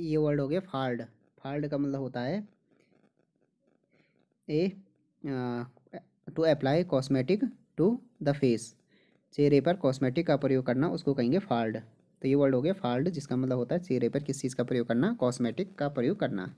ये वर्ड हो गया फार्ड फार्ड का मतलब होता है a to apply cosmetic to the face चेहरे पर कॉस्मेटिक का प्रयोग करना उसको कहेंगे फार्ड तो ये वर्ड हो गया फार्ड जिसका मतलब होता है चेहरे पर किस चीज़ का प्रयोग करना कॉस्मेटिक का प्रयोग करना